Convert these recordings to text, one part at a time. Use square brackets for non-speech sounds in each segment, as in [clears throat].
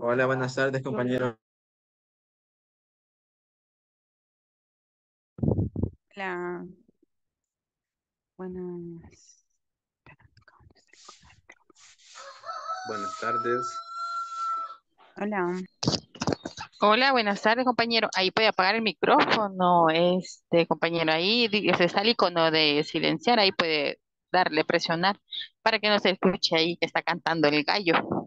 Hola, buenas tardes, compañero Hola. Buenas. Buenas tardes. Hola. Hola, buenas tardes, compañero. Ahí puede apagar el micrófono, este compañero. Ahí está el icono de silenciar, ahí puede darle, presionar para que no se escuche ahí que está cantando el gallo.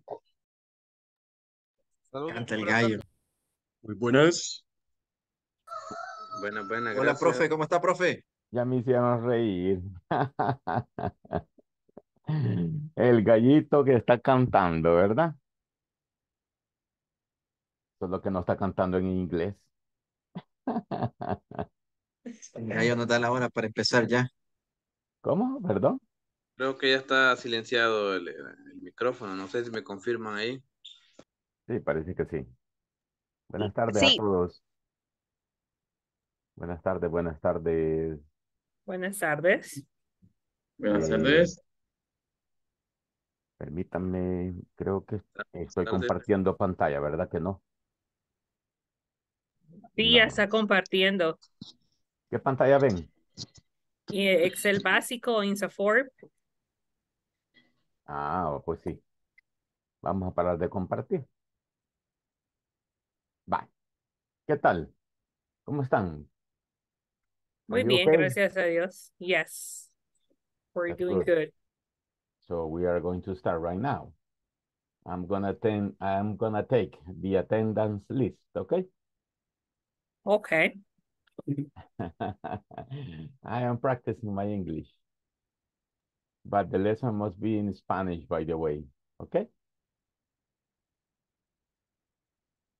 Canta el gallo. Muy buenas. Buenas, buenas. Hola, profe, ¿cómo está, profe? Ya me hicieron reír. [laughs] el gallito que está cantando, ¿verdad? Solo que no está cantando en inglés. [laughs] El gallo nos da la hora para empezar ya. ¿Cómo? ¿Perdón? Creo que ya está silenciado el micrófono. No sé si me confirman ahí. Sí, parece que sí. Mm, buenas tardes a todos. Buenas tardes, buenas tardes. Buenas tardes. Buenas eh, tardes. Permítanme, creo que estoy compartiendo pantalla, ¿verdad que no? Sí, ya está compartiendo. ¿Qué pantalla ven? Eh, Excel básico, Insaforb. Ah, pues sí. Vamos a parar de compartir. ¿Qué tal? ¿Cómo están? Muy bien, okay? gracias a Dios. Yes, we're That's doing good. good. So we are going to start right now. I'm gonna ten, I'm gonna take the attendance list, okay? Okay. [laughs] I am practicing my English. But the lesson must be in Spanish, by the way, okay?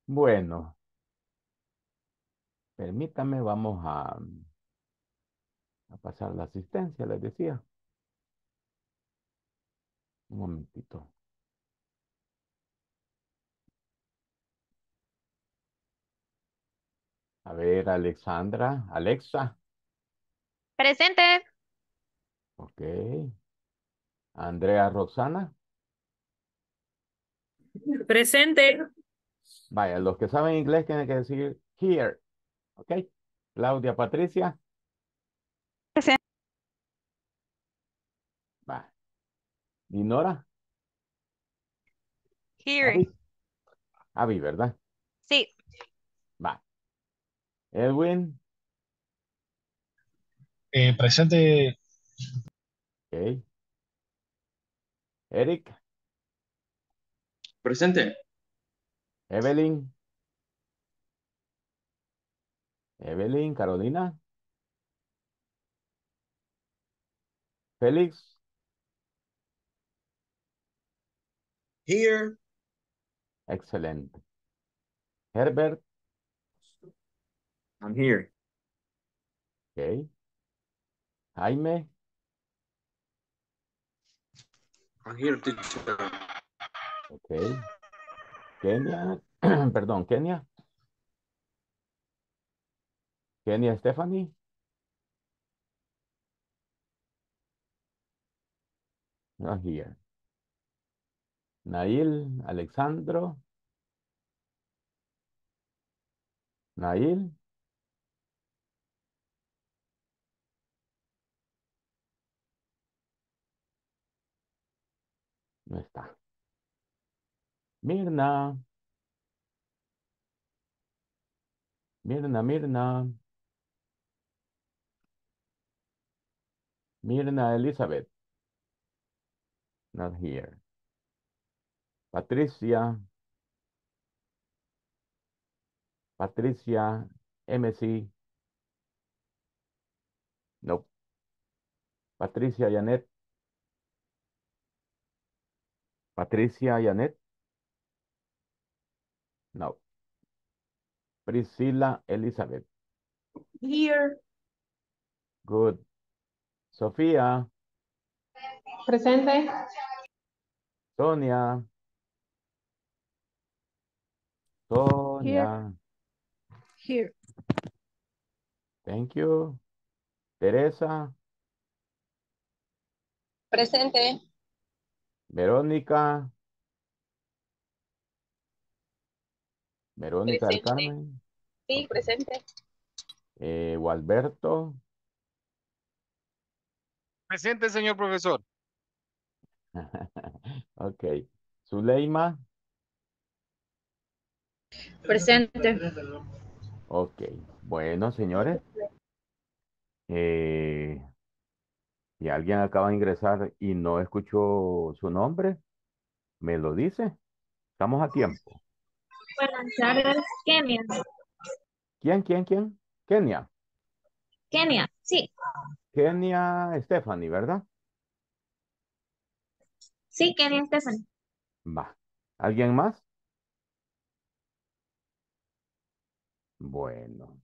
Bueno, Permítame, vamos a, a pasar la asistencia, les decía. Un momentito. A ver, Alexandra, Alexa. Presente. Ok. Andrea Roxana. Presente. Vaya, los que saben inglés tienen que decir here. Ok. Claudia Patricia. Presente. Va. Dinora. Here. Abby. ¿verdad? Sí. Va. Edwin. Eh, presente. Ok. Eric. Presente. Evelyn. Evelyn, Carolina. Félix. Here. Excelente. Herbert. I'm here. Okay. Jaime. I'm here, Okay. Kenia. [clears throat] Perdón, Kenia. Kenia Stephanie. no Nail, Alexandro. Nail. No está. Mirna. Mirna, Mirna. Mirna Elizabeth. Not here. Patricia. Patricia MC. No. Patricia Janet. Patricia Janet. No. Priscila Elizabeth. Here. Good. Sofía. Presente. Sonia. Sonia. Here. Thank you. Teresa. Presente. Verónica. Verónica Carmen. Sí, presente. Eh, Gualberto. Presente, señor profesor. [laughs] ok. Zuleima. Presente. Ok. Bueno, señores. Eh, si alguien acaba de ingresar y no escuchó su nombre, me lo dice. Estamos a tiempo. Buenas tardes, Kenia. ¿Quién, quién, quién? Kenia. Kenia, sí. Kenia Stephanie, ¿verdad? Sí, Kenia Stephanie. Va. ¿Alguien más? Bueno.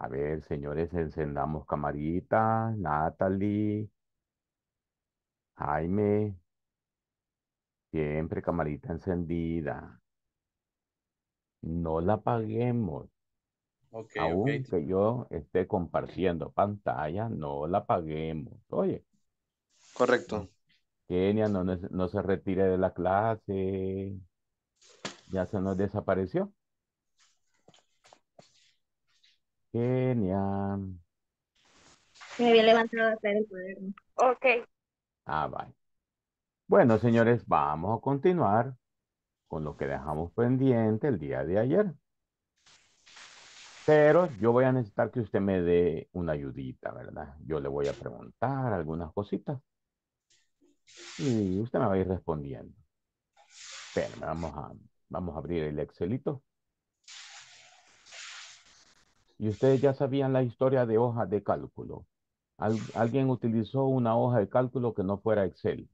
A ver, señores, encendamos camarita. Natalie. Jaime. Siempre camarita encendida. No la apaguemos. Okay, que yo esté compartiendo pantalla, no la apaguemos Oye. Correcto. Kenia no, no se retire de la clase. Ya se nos desapareció. Kenia. Me había levantado a hacer el cuaderno. Ok. Ah, vale. Bueno, señores, vamos a continuar con lo que dejamos pendiente el día de ayer. Pero yo voy a necesitar que usted me dé una ayudita, ¿verdad? Yo le voy a preguntar algunas cositas. Y usted me va a ir respondiendo. Pero vamos a, vamos a abrir el Excelito. Y ustedes ya sabían la historia de hojas de cálculo. alguien utilizó una hoja de cálculo que no fuera Excel.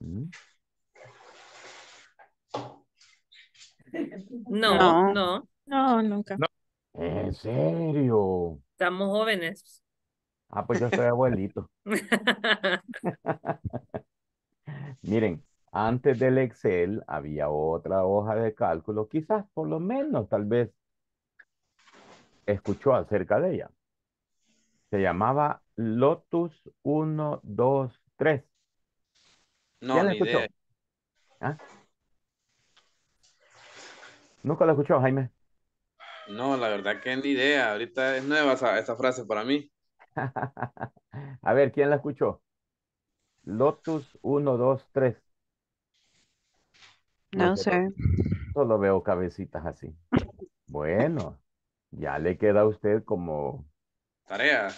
¿Mm? no. no. No, nunca. ¿En serio? Estamos jóvenes. Ah, pues yo soy abuelito. [laughs] [laughs] Miren, antes del Excel había otra hoja de cálculo, quizás por lo menos, tal vez, escuchó acerca de ella. Se llamaba Lotus 1, 2, 3. No, la escuchó? ¿Ah? ¿Nunca la escuchó, Jaime? No, la verdad que ni idea. Ahorita es nueva esa, frase para mí. [laughs] A ver, ¿quién la escuchó? Lotus 1, 2, 3. No, sé. Solo veo cabecitas así. Bueno, ya le queda a usted como... Tarea.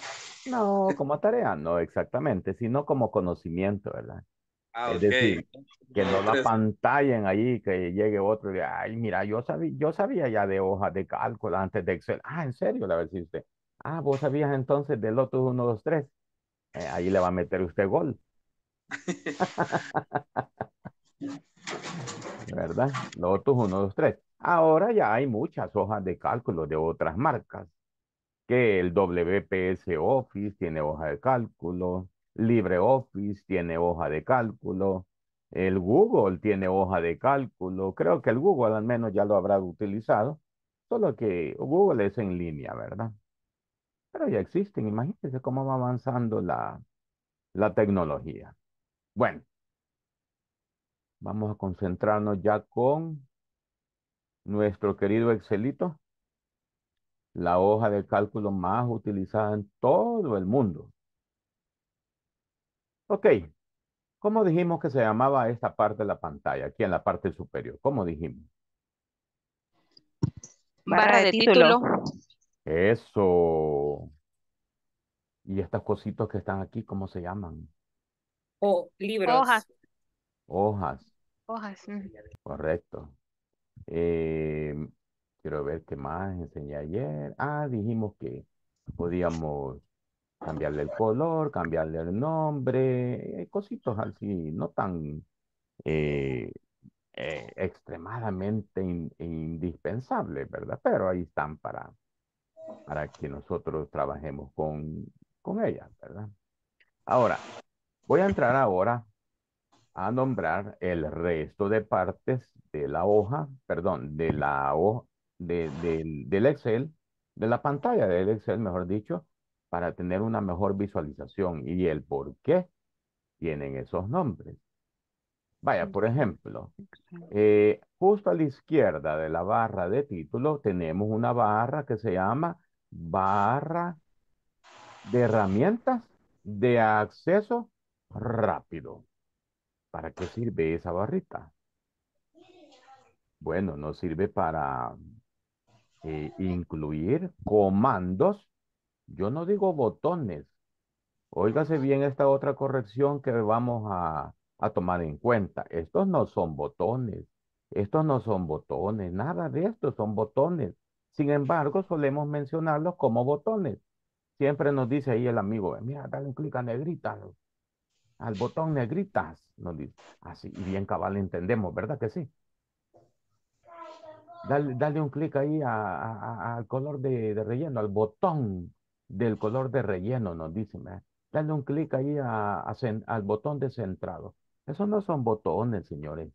No, como tarea, no exactamente, sino como conocimiento, ¿verdad? Ah, es decir, que no la pantallen ahí, que llegue otro y diga, ay, mira, yo sabía, yo sabía ya de hojas de cálculo antes de Excel. Ah, ¿en serio? La si usted. Ah, vos sabías entonces de Lotus 1, 2, 3. ahí le va a meter usted gol. [laughs] ¿Verdad? Lotus 1, 2, 3. Ahora ya hay muchas hojas de cálculo de otras marcas. Que el WPS Office tiene hoja de cálculo LibreOffice tiene hoja de cálculo, el Google tiene hoja de cálculo, creo que el Google al menos ya lo habrá utilizado, solo que Google es en línea, ¿verdad? Pero ya existen, imagínense cómo va avanzando la, la tecnología. Bueno, vamos a concentrarnos ya con nuestro querido Excelito, la hoja de cálculo más utilizada en todo el mundo. Ok, ¿cómo dijimos que se llamaba esta parte de la pantalla? Aquí en la parte superior, ¿cómo dijimos? Barra de título. Eso. ¿Y estas cositas que están aquí, cómo se llaman? O libros. Hojas. Hojas. Hojas. Mm. Correcto. Em, quiero ver qué más enseñé ayer. Ah, dijimos que podíamos cambiarle el color, cambiarle el nombre, eh, cositos así, no tan eh, eh, extremadamente indispensable indispensables, ¿verdad? Pero ahí están para, para que nosotros trabajemos con, con ellas, ¿verdad? Ahora, voy a entrar ahora a nombrar el resto de partes de la hoja, perdón, de la hoja, del Excel, de la pantalla del Excel, mejor dicho, para tener una mejor visualización y el por qué tienen esos nombres. Vaya, por ejemplo, eh, justo a la izquierda de la barra de título tenemos una barra que se llama barra de herramientas de acceso rápido. ¿Para qué sirve esa barrita? Bueno, nos sirve para eh, incluir comandos yo no digo botones. Óigase bien esta otra corrección que vamos a, tomar en cuenta. Estos no son botones. Estos no son botones. Nada de estos son botones. Sin embargo, solemos mencionarlos como botones. Siempre nos dice ahí el amigo, mira, dale un clic a negritas, al botón negritas, nos dice. Así, y bien cabal entendemos, ¿verdad que sí? Dale, un clic ahí al color de, de, relleno, al botón del color de relleno, nos dice. ¿eh? Dale un clic ahí al botón de centrado. Esos no son botones, señores.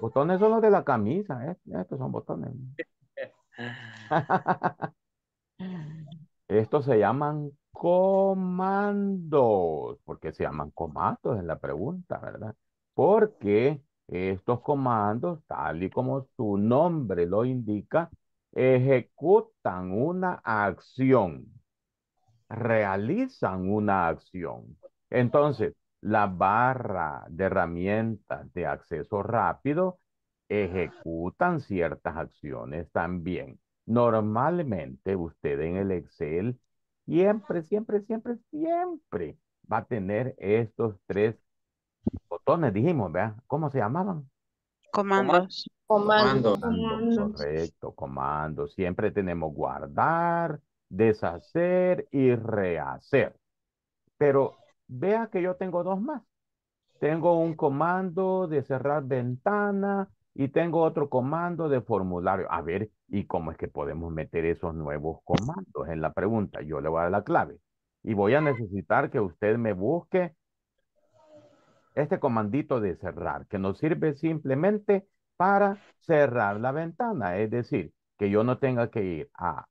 Botones son los de la camisa, ¿eh? estos son botones. [laughs] estos se llaman comandos, porque se llaman comandos en la pregunta, ¿verdad? Porque estos comandos, tal y como su nombre lo indica, ejecutan una acción, realizan una acción. Entonces, la barra de herramientas de acceso rápido ejecutan ciertas acciones también. Normalmente usted en el Excel siempre, siempre, siempre, siempre va a tener estos tres botones, dijimos, ¿verdad? ¿Cómo se llamaban? Comandos. Comandos. Correcto, comandos. Siempre tenemos guardar, deshacer y rehacer. Pero vea que yo tengo dos más. Tengo un comando de cerrar ventana y tengo otro comando de formulario. A ver, ¿y cómo es que podemos meter esos nuevos comandos en la pregunta? Yo le voy a dar la clave. Y voy a necesitar que usted me busque este comandito de cerrar, que nos sirve simplemente para cerrar la ventana, es decir, que yo no tenga que ir a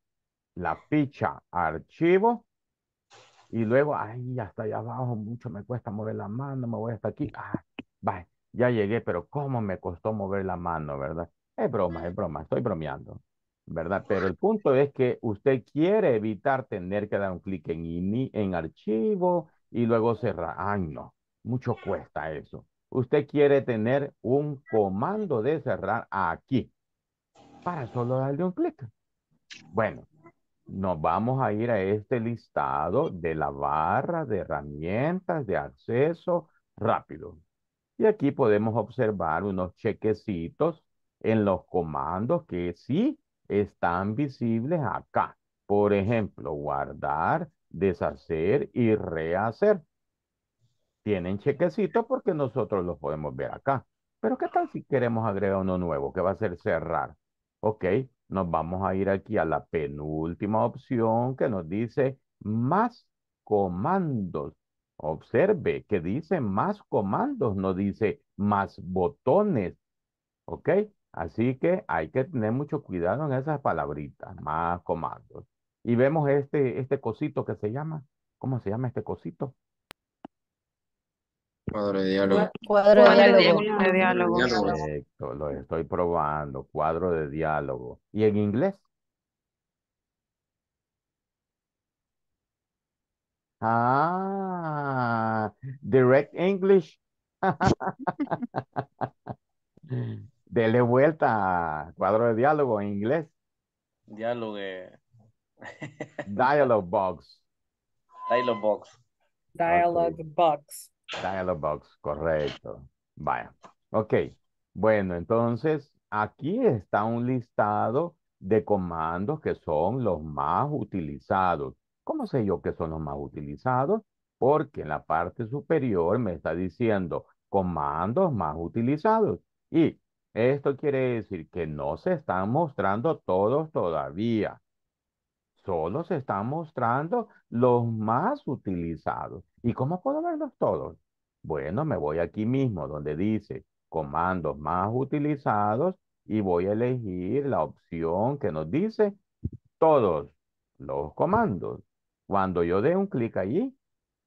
la ficha archivo y luego, ay, hasta allá abajo, mucho me cuesta mover la mano, me voy hasta aquí, ah, ya llegué, pero cómo me costó mover la mano, ¿verdad? Es broma, es broma, estoy bromeando, ¿verdad? Pero el punto es que usted quiere evitar tener que dar un clic en, en archivo y luego cerrar, ay, no, mucho cuesta eso. Usted quiere tener un comando de cerrar aquí para solo darle un clic. Bueno, nos vamos a ir a este listado de la barra de herramientas de acceso rápido. Y aquí podemos observar unos chequecitos en los comandos que sí están visibles acá. Por ejemplo, guardar, deshacer y rehacer tienen chequecito porque nosotros los podemos ver acá. Pero ¿qué tal si queremos agregar uno nuevo que va a ser cerrar? Ok, nos vamos a ir aquí a la penúltima opción que nos dice más comandos. Observe que dice más comandos, no dice más botones. ¿Ok? Así que hay que tener mucho cuidado en esas palabritas, más comandos. Y vemos este, este cosito que se llama, ¿cómo se llama este cosito? Cuadro de diálogo. Cuadro de diálogo. lo estoy probando. Cuadro de diálogo. ¿Y en inglés? Ah, direct English. [laughs] Dele vuelta. Cuadro de diálogo en inglés. Diálogo. Dialogue box. Dialogue box. Dialogue box. Dialog box, correcto. Vaya. Ok. Bueno, entonces aquí está un listado de comandos que son los más utilizados. ¿Cómo sé yo que son los más utilizados? Porque en la parte superior me está diciendo comandos más utilizados. Y esto quiere decir que no se están mostrando todos todavía. Solo se están mostrando los más utilizados. ¿Y cómo puedo verlos todos? Bueno, me voy aquí mismo donde dice comandos más utilizados y voy a elegir la opción que nos dice todos los comandos. Cuando yo dé un clic allí,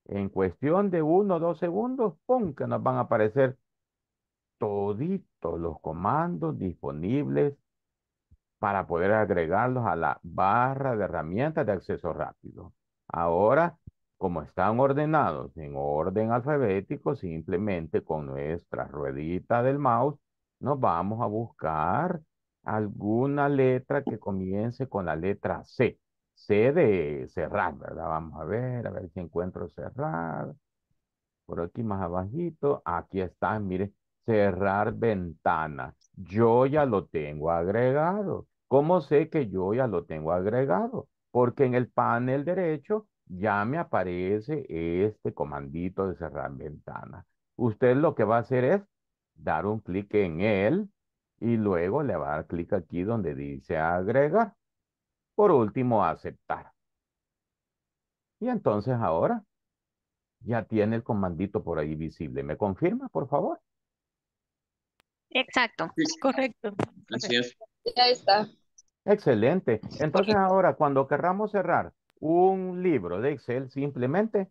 en cuestión de uno o dos segundos, ¡pum! que nos van a aparecer toditos los comandos disponibles para poder agregarlos a la barra de herramientas de acceso rápido. Ahora como están ordenados en orden alfabético, simplemente con nuestra ruedita del mouse nos vamos a buscar alguna letra que comience con la letra C. C de cerrar, ¿verdad? Vamos a ver, a ver si encuentro cerrar. Por aquí más abajito, aquí está, mire, cerrar ventana. Yo ya lo tengo agregado. ¿Cómo sé que yo ya lo tengo agregado? Porque en el panel derecho ya me aparece este comandito de cerrar ventana. Usted lo que va a hacer es dar un clic en él y luego le va a dar clic aquí donde dice agregar. Por último, aceptar. Y entonces ahora ya tiene el comandito por ahí visible. ¿Me confirma, por favor? Exacto, correcto. Así es. Ya está. Excelente. Entonces ahora, cuando querramos cerrar, un libro de Excel simplemente.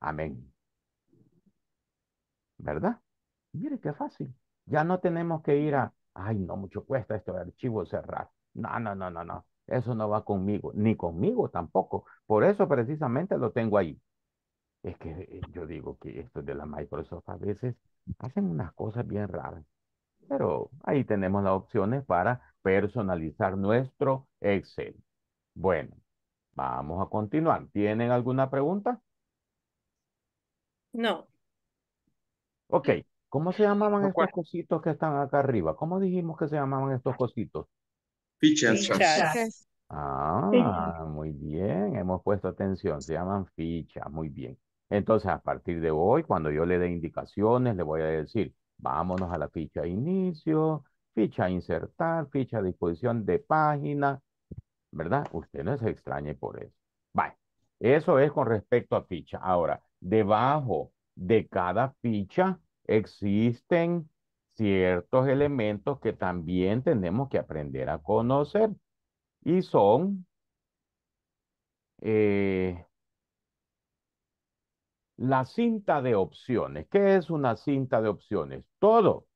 Amén. ¿Verdad? Mire qué fácil. Ya no tenemos que ir a, ay, no, mucho cuesta esto de archivo cerrar. No, no, no, no, no. Eso no va conmigo, ni conmigo tampoco. Por eso precisamente lo tengo ahí. Es que eh, yo digo que esto de la Microsoft a veces hacen unas cosas bien raras. Pero ahí tenemos las opciones para personalizar nuestro Excel. Bueno, Vamos a continuar. ¿Tienen alguna pregunta? No. Ok. ¿Cómo se llamaban estos cositos que están acá arriba? ¿Cómo dijimos que se llamaban estos cositos? Fichas. Ah, muy bien. Hemos puesto atención. Se llaman fichas. Muy bien. Entonces, a partir de hoy, cuando yo le dé indicaciones, le voy a decir, vámonos a la ficha inicio, ficha insertar, ficha disposición de página, ¿verdad? Usted no se extrañe por eso. Vale, eso es con respecto a ficha. Ahora, debajo de cada ficha existen ciertos elementos que también tenemos que aprender a conocer y son eh, la cinta de opciones. ¿Qué es una cinta de opciones? Todo,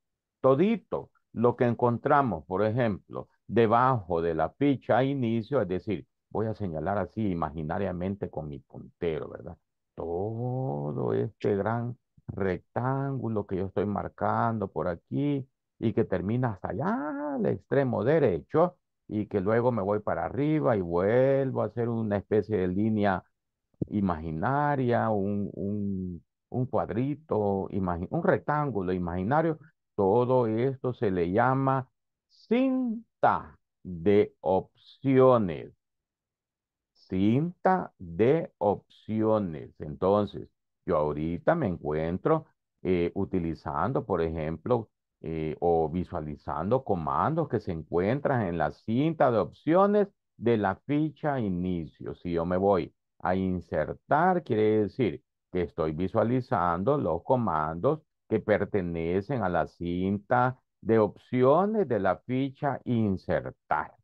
todito, lo que encontramos, por ejemplo, debajo de la ficha a inicio, es decir, voy a señalar así imaginariamente con mi puntero, ¿verdad? Todo este gran rectángulo que yo estoy marcando por aquí y que termina hasta allá al extremo derecho y que luego me voy para arriba y vuelvo a hacer una especie de línea imaginaria, un, cuadrito, un rectángulo imaginario. Todo esto se le llama sin de opciones. Cinta de opciones. Entonces, yo ahorita me encuentro eh, utilizando, por ejemplo, eh, o visualizando comandos que se encuentran en la cinta de opciones de la ficha inicio. Si yo me voy a insertar, quiere decir que estoy visualizando los comandos que pertenecen a la cinta de opciones de la ficha insertar.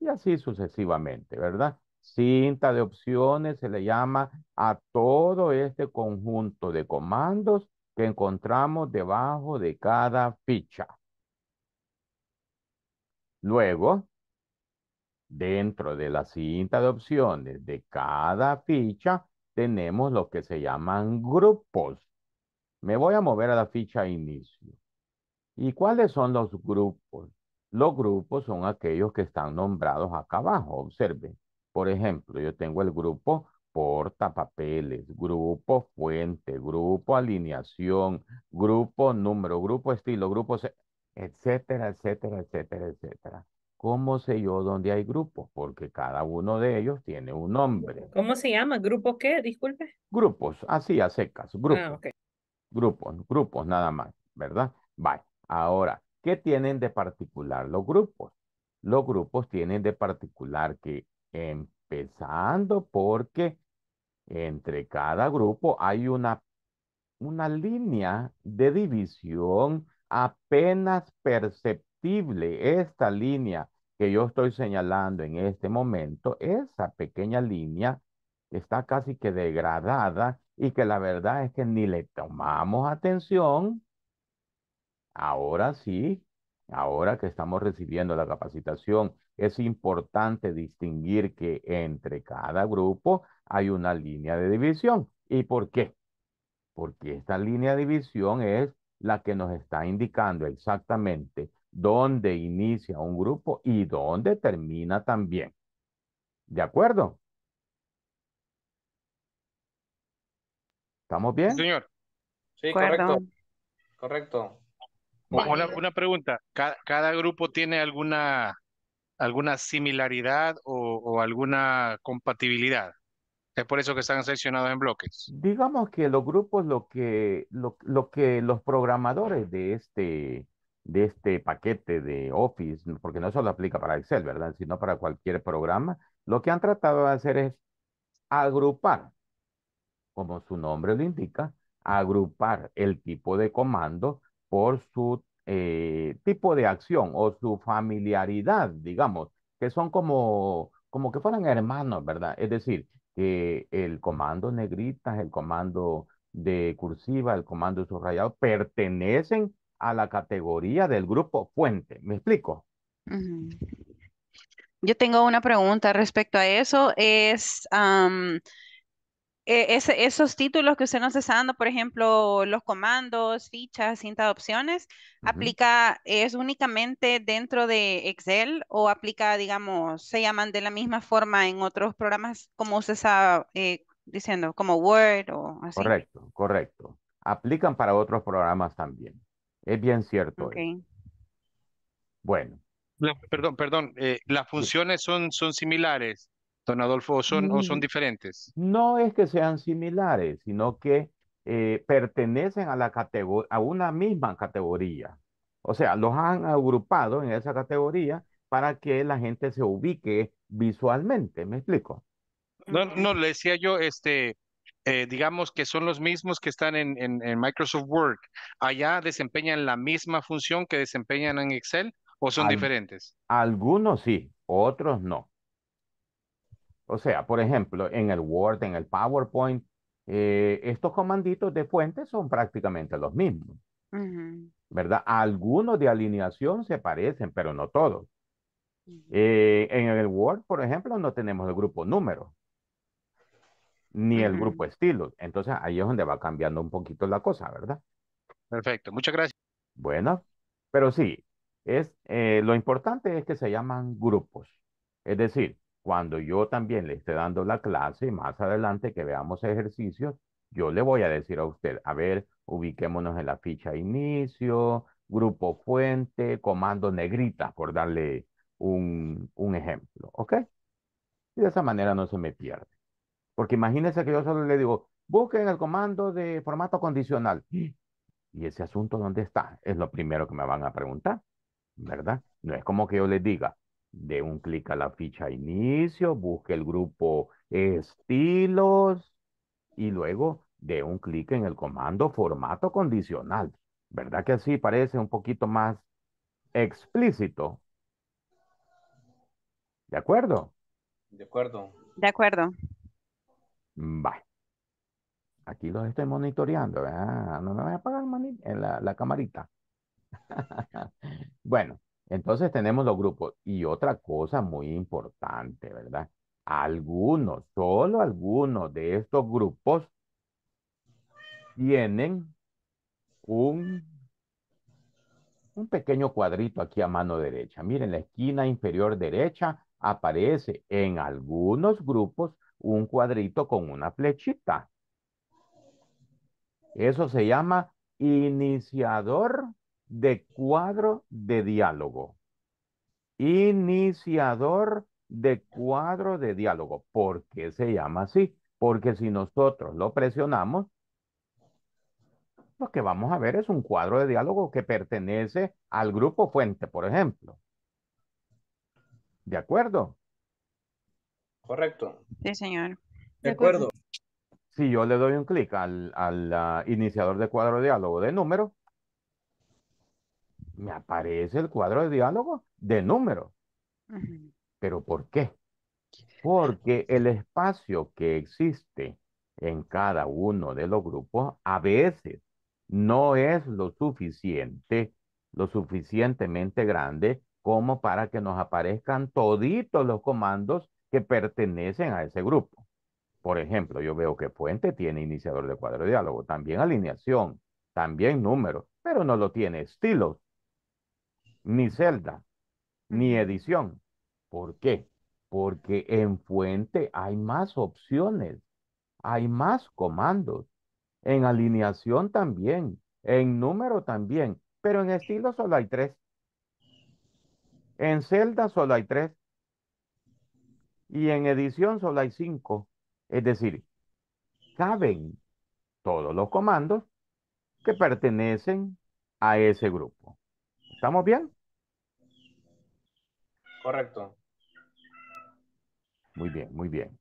Y así sucesivamente, ¿verdad? Cinta de opciones se le llama a todo este conjunto de comandos que encontramos debajo de cada ficha. Luego, dentro de la cinta de opciones de cada ficha, tenemos lo que se llaman grupos. Me voy a mover a la ficha inicio. ¿Y cuáles son los grupos? Los grupos son aquellos que están nombrados acá abajo. Observe, Por ejemplo, yo tengo el grupo portapapeles, grupo fuente, grupo alineación, grupo número, grupo estilo, grupo, etcétera, etcétera, etcétera, etcétera. ¿Cómo sé yo dónde hay grupos? Porque cada uno de ellos tiene un nombre. ¿Cómo se llama? ¿Grupo qué? Disculpe. Grupos, así a secas, ah, grupos. Grupos, grupos nada más, ¿verdad? Bye. Ahora, ¿qué tienen de particular los grupos? Los grupos tienen de particular que empezando porque entre cada grupo hay una, una línea de división apenas perceptible. Esta línea que yo estoy señalando en este momento, esa pequeña línea está casi que degradada y que la verdad es que ni le tomamos atención Ahora sí, ahora que estamos recibiendo la capacitación, es importante distinguir que entre cada grupo hay una línea de división. ¿Y por qué? Porque esta línea de división es la que nos está indicando exactamente dónde inicia un grupo y dónde termina también. ¿De acuerdo? ¿Estamos bien? señor. Sí, correcto. Correcto. Una, pregunta, ¿Cada, grupo tiene alguna, alguna similaridad o, alguna compatibilidad? Es por eso que están seleccionados en bloques. Digamos que los grupos, lo que, lo, que los programadores de este, de este paquete de Office, porque no solo aplica para Excel, ¿verdad? Sino para cualquier programa, lo que han tratado de hacer es agrupar, como su nombre lo indica, agrupar el tipo de comando por su eh, tipo de acción o su familiaridad, digamos, que son como, como que fueran hermanos, ¿verdad? Es decir, que el comando negrita, el comando de cursiva, el comando subrayado, pertenecen a la categoría del grupo fuente. ¿Me explico? Yo tengo una pregunta respecto a eso. Es, eh, esos títulos que usted nos está dando, por ejemplo, los comandos, fichas, cinta de opciones, aplica, es únicamente dentro de Excel o aplica, digamos, se llaman de la misma forma en otros programas, como usted está eh, diciendo, como Word o así. Correcto, correcto. Aplican para otros programas también. Es bien cierto. Bueno. perdón, perdón, eh, las funciones son, son similares don Adolfo, o son, diferentes? No es que sean similares, sino que eh, pertenecen a, la a una misma categoría. O sea, los han agrupado en esa categoría para que la gente se ubique visualmente, ¿me explico? No, no, le decía yo, este, eh, digamos que son los mismos que están en, Microsoft Word. ¿Allá desempeñan la misma función que desempeñan en Excel o son diferentes? Algunos sí, otros no. O sea, por ejemplo, en el Word, en el PowerPoint, eh, estos comanditos de fuente son prácticamente los mismos. ¿Verdad? Algunos de alineación se parecen, pero no todos. Eh, en el Word, por ejemplo, no tenemos el grupo número, ni el grupo estilo. Entonces ahí es donde va cambiando un poquito la cosa, ¿verdad? Perfecto, muchas gracias. Bueno, pero sí, es, eh, lo importante es que se llaman grupos. Es decir, cuando yo también le esté dando la clase, más adelante que veamos ejercicios, yo le voy a decir a usted, a ver, ubiquémonos en la ficha inicio, grupo fuente, comando negrita, por darle un, ejemplo, ¿ok? Y de esa manera no se me pierde. Porque imagínense que yo solo le digo, busquen el comando de formato condicional. ¿Y ese asunto dónde está? Es lo primero que me van a preguntar, ¿verdad? No es como que yo les diga, de un clic a la ficha inicio, busque el grupo estilos y luego de un clic en el comando formato condicional. ¿Verdad que así parece un poquito más explícito? ¿De acuerdo? De acuerdo. De acuerdo. Va. Aquí los estoy monitoreando. No me voy a apagar la, la camarita. [laughs] bueno. Entonces tenemos los grupos. Y otra cosa muy importante, ¿verdad? Algunos, solo algunos de estos grupos tienen un, un pequeño cuadrito aquí a mano derecha. Miren, la esquina inferior derecha aparece en algunos grupos un cuadrito con una flechita. Eso se llama iniciador de cuadro de diálogo. Iniciador de cuadro de diálogo. ¿Por qué se llama así? Porque si nosotros lo presionamos, lo que vamos a ver es un cuadro de diálogo que pertenece al grupo fuente, por ejemplo. ¿De acuerdo? Correcto. Sí, señor. De, acuerdo. Si yo le doy un clic al, ah, iniciador de cuadro de diálogo de número, me aparece el cuadro de diálogo de número. ¿Pero por qué? Porque el espacio que existe en cada uno de los grupos a veces no es lo suficiente, lo suficientemente grande como para que nos aparezcan toditos los comandos que pertenecen a ese grupo. Por ejemplo, yo veo que Fuente tiene iniciador de cuadro de diálogo, también alineación, también número, pero no lo tiene estilos ni celda, ni edición. ¿Por qué? Porque en fuente hay más opciones, hay más comandos, en alineación también, en número también, pero en estilo solo hay tres. En celda solo hay tres. Y en edición solo hay cinco. Es decir, caben todos los comandos que pertenecen a ese grupo. ¿Estamos bien? Correcto. Muy bien, muy bien.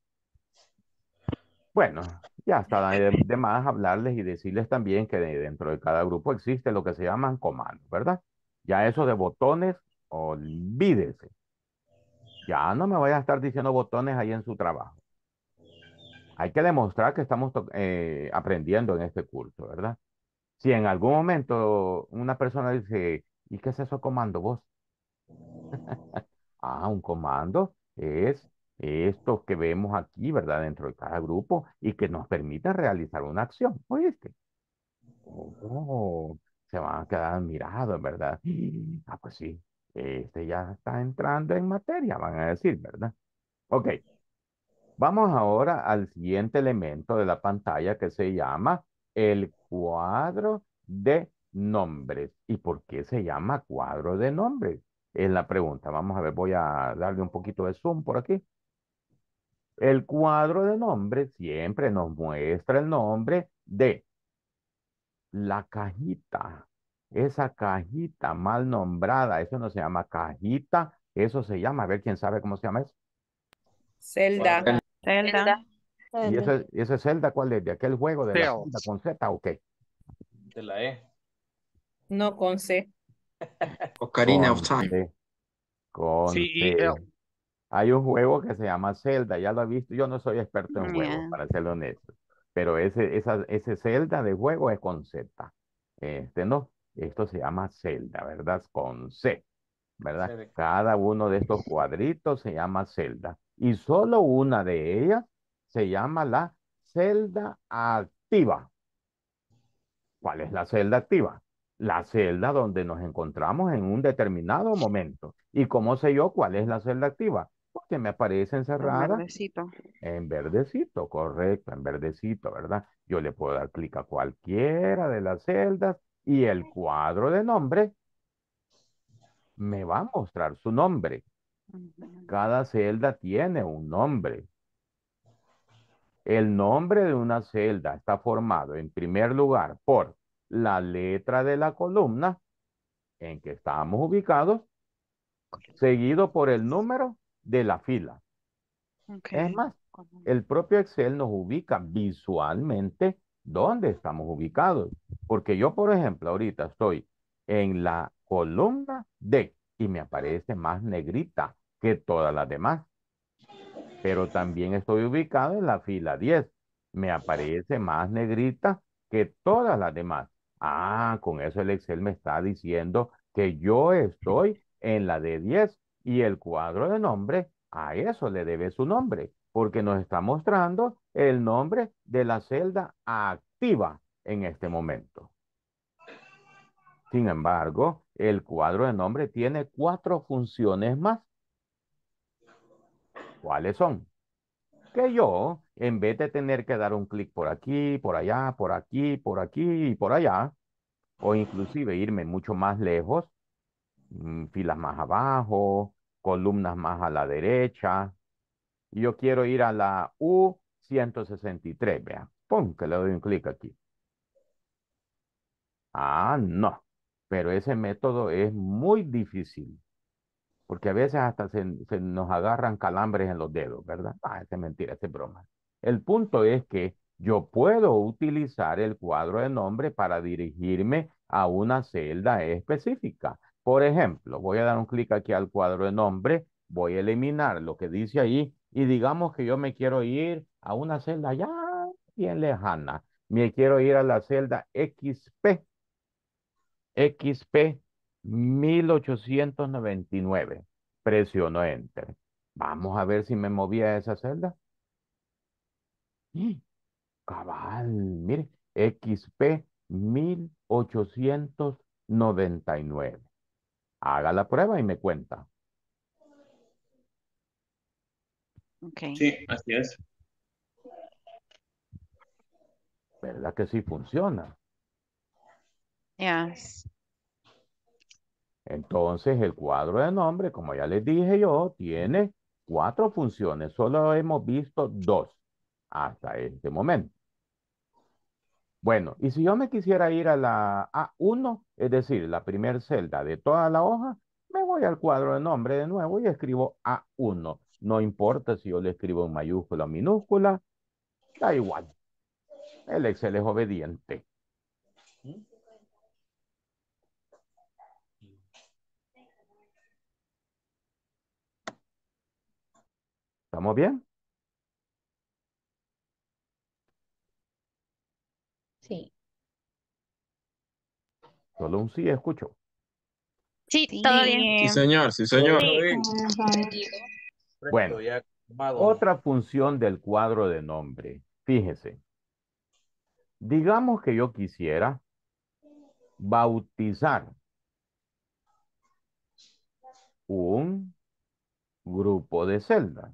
Bueno, ya está de, más hablarles y decirles también que dentro de cada grupo existe lo que se llaman comandos, ¿verdad? Ya eso de botones, olvídense Ya no me voy a estar diciendo botones ahí en su trabajo. Hay que demostrar que estamos eh, aprendiendo en este curso, ¿verdad? Si en algún momento una persona dice, ¿Y qué es eso comando vos? [laughs] ah, un comando es esto que vemos aquí, ¿verdad? Dentro de cada grupo y que nos permite realizar una acción. ¿Oíste? Oh, se van a quedar admirados, ¿verdad? [gasps] Ah, pues sí, este ya está entrando en materia, van a decir, ¿verdad? Ok. Vamos ahora al siguiente elemento de la pantalla que se llama el cuadro de nombres. ¿Y por qué se llama cuadro de nombres? Es la pregunta. Vamos a ver, voy a darle un poquito de zoom por aquí. El cuadro de nombres siempre nos muestra el nombre de la cajita. Esa cajita mal nombrada, eso no se llama cajita, eso se llama, a ver quién sabe cómo se llama eso. Celda. celda ¿Y esa, celda cuál es? ¿De aquel juego de la con Z o De la E. No con C. Ocarina of Time. Con eh, Hay un juego que se llama Zelda, ya lo ha visto. Yo no soy experto en juegos, para ser honesto. Pero ese, esa, ese Zelda de juego es con Z. Este no, esto se llama celda, ¿verdad? Con C, ¿verdad? Cada uno de estos cuadritos se llama celda. Y solo una de ellas se llama la celda activa. ¿Cuál es la celda activa? la celda donde nos encontramos en un determinado momento. ¿Y cómo sé yo cuál es la celda activa? Porque me aparece encerrada. En verdecito. En verdecito, correcto, en verdecito, ¿verdad? Yo le puedo dar clic a cualquiera de las celdas y el cuadro de nombre me va a mostrar su nombre. Cada celda tiene un nombre. El nombre de una celda está formado en primer lugar por la letra de la columna en que estamos ubicados, seguido por el número de la fila. Es más, el propio Excel nos ubica visualmente dónde estamos ubicados. Porque yo, por ejemplo, ahorita estoy en la columna D y me aparece más negrita que todas las demás. Pero también estoy ubicado en la fila 10. Me aparece más negrita que todas las demás. Ah, con eso el Excel me está diciendo que yo estoy en la D10 y el cuadro de nombre a eso le debe su nombre, porque nos está mostrando el nombre de la celda activa en este momento. Sin embargo, el cuadro de nombre tiene cuatro funciones más. ¿Cuáles son? Que yo, en vez de tener que dar un clic por aquí, por allá, por aquí, por aquí y por allá, o inclusive irme mucho más lejos, mm, filas más abajo, columnas más a la derecha. y Yo quiero ir a la U163, vea. Pum, que le doy un clic aquí. Ah, no. Pero ese método es muy difícil. Porque a veces hasta se, nos agarran calambres en los dedos, ¿verdad? Ah, es mentira, es broma. El punto es que yo puedo utilizar el cuadro de nombre para dirigirme a una celda específica. Por ejemplo, voy a dar un clic aquí al cuadro de nombre, voy a eliminar lo que dice ahí y digamos que yo me quiero ir a una celda ya bien lejana. Me quiero ir a la celda XP. XP 1899. Presiono Enter. Vamos a ver si me movía a esa celda. ¡Ah! Cabal, mire, XP 1899. Haga la prueba y me cuenta. Okay. Sí, así es. ¿Verdad que sí funciona? Yes. Entonces, el cuadro de nombre, como ya les dije yo, tiene cuatro funciones. Solo hemos visto dos hasta este momento. Bueno, y si yo me quisiera ir a la A1, es decir, la primera celda de toda la hoja, me voy al cuadro de nombre de nuevo y escribo A1. No importa si yo le escribo en mayúscula o minúscula, da igual. El Excel es obediente. ¿Estamos bien? Solo un sí escucho. Sí, todo bien. Sí, señor, sí, señor. Bueno, otra función del cuadro de nombre. Fíjese. Digamos que yo quisiera bautizar un grupo de celda.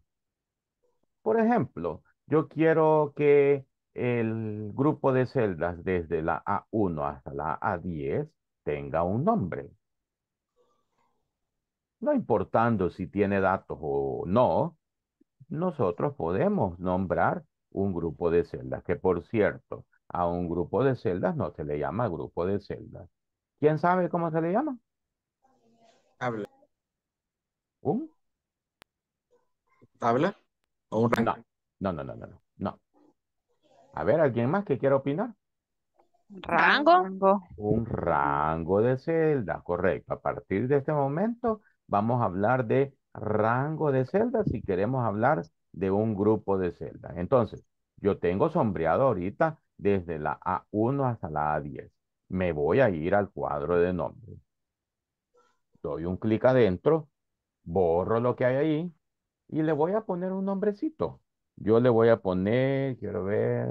Por ejemplo, yo quiero que el grupo de celdas desde la A1 hasta la A10 tenga un nombre. No importando si tiene datos o no, nosotros podemos nombrar un grupo de celdas, que por cierto, a un grupo de celdas no se le llama grupo de celdas. ¿Quién sabe cómo se le llama? Habla. ¿Un? ¿Tabla? no, no, no. no. A ver, ¿alguien más que quiera opinar? Rango. Un rango de celdas, correcto. A partir de este momento vamos a hablar de rango de celdas si queremos hablar de un grupo de celdas. Entonces, yo tengo sombreado ahorita desde la A1 hasta la A10. Me voy a ir al cuadro de nombres. Doy un clic adentro, borro lo que hay ahí y le voy a poner un nombrecito. Yo le voy a poner, quiero ver,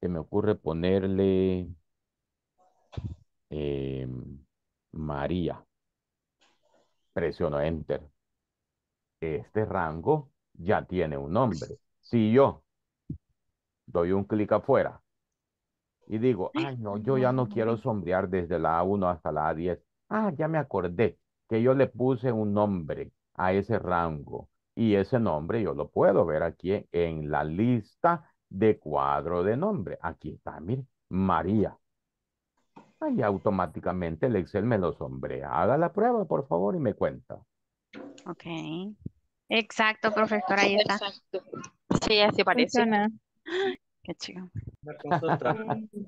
que me ocurre ponerle eh, María. Presiono Enter. Este rango ya tiene un nombre. Si yo doy un clic afuera y digo, ay no, yo ya no quiero sombrear desde la A1 hasta la A10. Ah, ya me acordé que yo le puse un nombre a ese rango y ese nombre yo lo puedo ver aquí en la lista de cuadro de nombre. Aquí está, mire, María. Ahí automáticamente el Excel me lo sombrea. Haga la prueba, por favor, y me cuenta. Ok. Exacto, profesor, ahí está. Sí, así parece. Qué chido.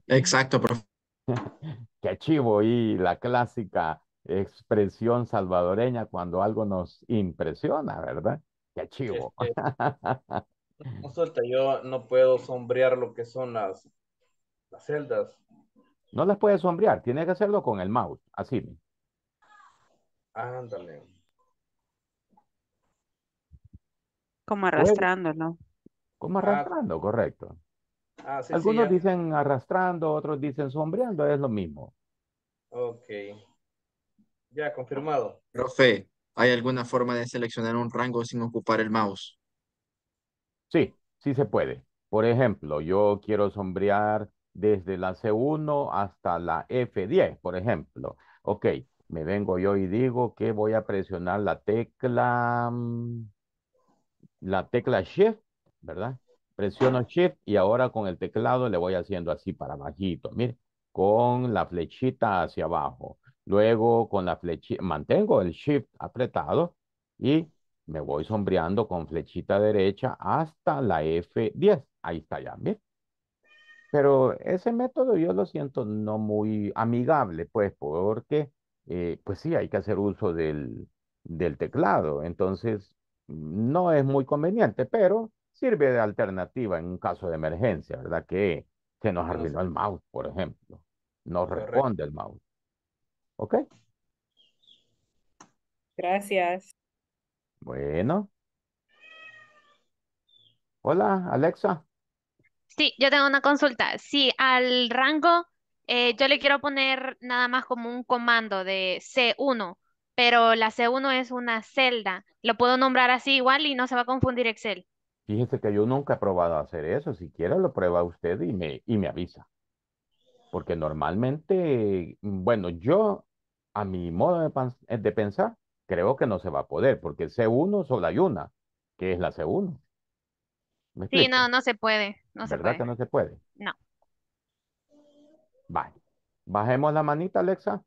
Exacto, profesor. [laughs] Qué chivo y la clásica expresión salvadoreña cuando algo nos impresiona, ¿verdad? archivo. Este, [laughs] no suelta, yo no puedo sombrear lo que son las, las celdas. No las puedes sombrear, tienes que hacerlo con el mouse, así. Ándale. Como no? Como ah. arrastrando, correcto. Ah, Algunos dicen arrastrando, otros dicen sombreando, es lo mismo. Ok. Ya, confirmado. Profe. ¿Hay alguna forma de seleccionar un rango sin ocupar el mouse? Sí, sí se puede. Por ejemplo, yo quiero sombrear desde la C1 hasta la F10, por ejemplo. Ok, me vengo yo y digo que voy a presionar la tecla, mm, la tecla Shift, ¿verdad? Presiono Shift y ahora con el teclado le voy haciendo así para bajito. Mire, con la flechita hacia abajo. Luego con la flechita, mantengo el shift apretado y me voy sombreando con flechita derecha hasta la F10. Ahí está ya, bien. Pero ese método yo lo siento no muy amigable, pues, porque, eh, pues sí, hay que hacer uso del, del teclado. Entonces, no es muy conveniente, pero sirve de alternativa en un caso de emergencia, ¿verdad? Que se nos arruinó el mouse, por ejemplo. No responde el mouse. ¿Ok? Gracias. Bueno. Hola, Alexa. Sí, yo tengo una consulta. Sí, al rango eh, yo le quiero poner nada más como un comando de C1, pero la C1 es una celda. Lo puedo nombrar así igual y no se va a confundir Excel. Fíjese que yo nunca he probado hacer eso. Si quiere lo prueba usted y me, y me avisa. Porque normalmente, mm, bueno, yo a mi modo eh, de, pensar, creo que no se va a poder, porque C1 solo hay una, que es la C1. sí, no, no se puede. No ¿Verdad que no se puede? No. Vale. Bajemos la manita, Alexa.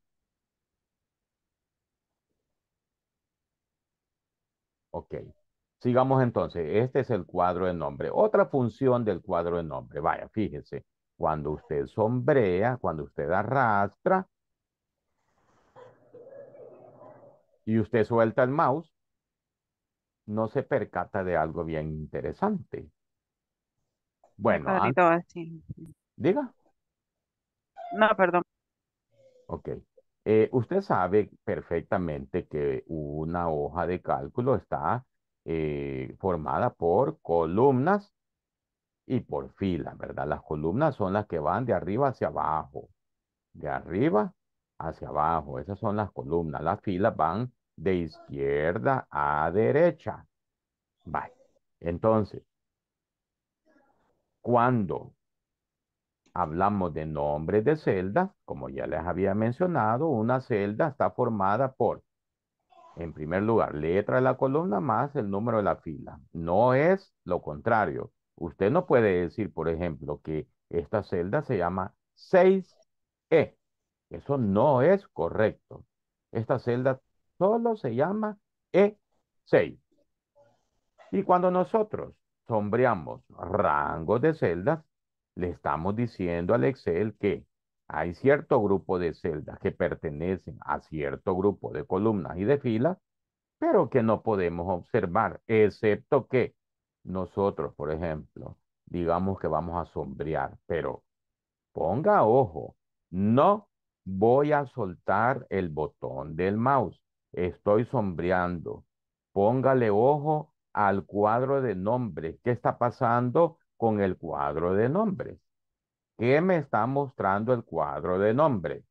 Ok. Sigamos entonces. Este es el cuadro de nombre. Otra función del cuadro de nombre. Vaya, fíjense, Cuando usted sombrea, cuando usted arrastra, y usted suelta el mouse, no se percata de algo bien interesante. Bueno. Diga. No, perdón. Ok. Eh, usted sabe perfectamente que una hoja de cálculo está eh, formada por columnas y por filas, ¿verdad? Las columnas son las que van de arriba hacia abajo, de arriba hacia abajo. Esas son las columnas. Las filas van de izquierda a derecha. Vale. Entonces, cuando hablamos de nombres de celdas, como ya les había mencionado, una celda está formada por, en primer lugar, letra de la columna más el número de la fila. No es lo contrario. Usted no puede decir, por ejemplo, que esta celda se llama 6E eso no es correcto. Esta celda solo se llama E6. Y cuando nosotros sombreamos rangos de celdas, le estamos diciendo al Excel que hay cierto grupo de celdas que pertenecen a cierto grupo de columnas y de filas, pero que no podemos observar, excepto que nosotros, por ejemplo, digamos que vamos a sombrear, pero ponga ojo, no Voy a soltar el botón del mouse. Estoy sombreando. Póngale ojo al cuadro de nombres. ¿Qué está pasando con el cuadro de nombres? ¿Qué me está mostrando el cuadro de nombre?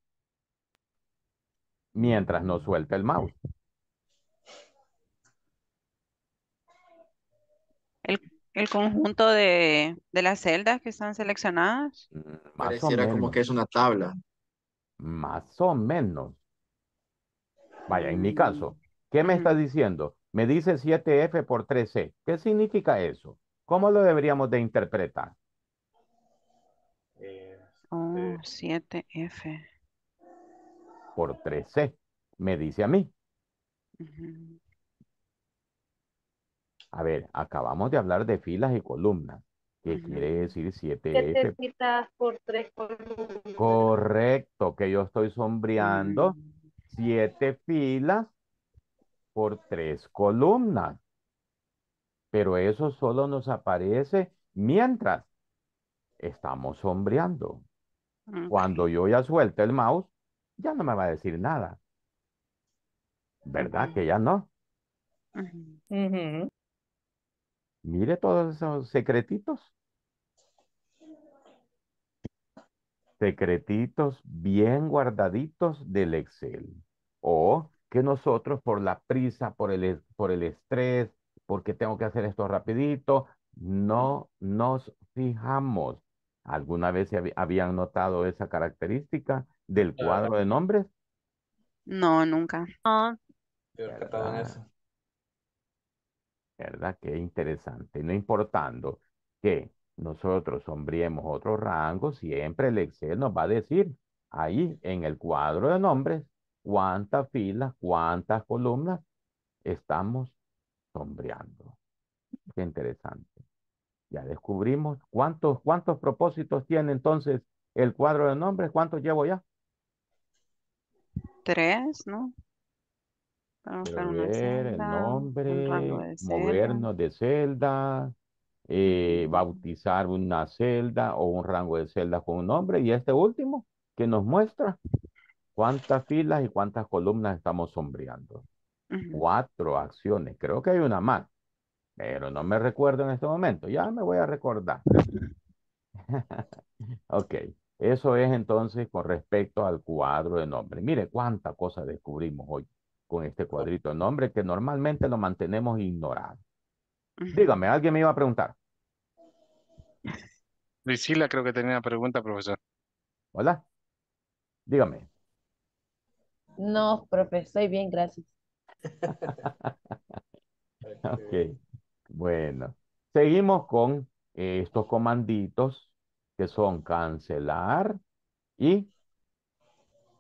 Mientras no suelta el mouse. El, conjunto de, las celdas que están seleccionadas. Mm, más Pareciera como que es una tabla. Más o menos. Vaya, en mi mm. caso, ¿qué me está diciendo? Me dice 7F por 3C. E. ¿Qué significa eso? ¿Cómo lo deberíamos de interpretar? 7F. Este, por 3C, e, me dice a mí. A ver, acabamos de hablar de filas y columnas. ¿Qué quiere decir siete Siete filas por tres columnas. Correcto, que yo estoy sombreando mm. siete filas por tres columnas. Pero eso solo nos aparece mientras estamos sombreando. Cuando yo ya suelto el mouse, ya no me va a decir nada. ¿Verdad que ya no? Mire todos esos secretitos. Secretitos bien guardaditos del Excel. O que nosotros por la prisa, por el, por el estrés, porque tengo que hacer esto rapidito, no nos fijamos. ¿Alguna vez habían notado esa característica del cuadro de nombres? No, nunca. eso. ¿verdad? Qué interesante. No importando que nosotros sombriemos otro rango, siempre el Excel nos va a decir ahí en el cuadro de nombres cuántas filas, cuántas columnas estamos sombreando. Qué interesante. Ya descubrimos cuántos, cuántos propósitos tiene entonces el cuadro de nombres. ¿Cuántos llevo ya? Tres, ¿no? Para el nombre, movernos de celda, eh, bautizar una celda o un rango de celdas con un nombre. Y este último que nos muestra cuántas filas y cuántas columnas estamos sombreando. Cuatro acciones. Creo que hay una más, pero no me recuerdo en este momento. Ya me voy a recordar. [laughs] ok. Eso es entonces con respecto al cuadro de nombre. Mire cuánta cosa descubrimos hoy con este cuadrito. Nombre que normalmente lo mantenemos ignorado. Dígame, alguien me iba a preguntar. Priscila creo que tenía una pregunta, profesor. Hola. Dígame. No, profesor, estoy bien, gracias. [laughs] ok. Bueno. Seguimos con eh, estos comanditos que son cancelar y